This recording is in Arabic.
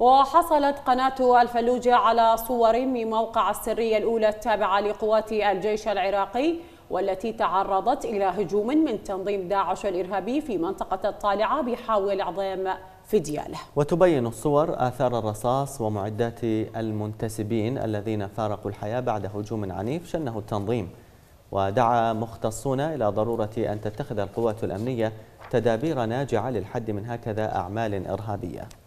وحصلت قناة الفلوجة على صور من موقع السرية الأولى التابعة لقوات الجيش العراقي والتي تعرضت إلى هجوم من تنظيم داعش الإرهابي في منطقة الطالعة بحاول عظام فدياله وتبين الصور آثار الرصاص ومعدات المنتسبين الذين فارقوا الحياة بعد هجوم عنيف شنه التنظيم ودعا مختصون إلى ضرورة أن تتخذ القوات الأمنية تدابير ناجعة للحد من هكذا أعمال إرهابية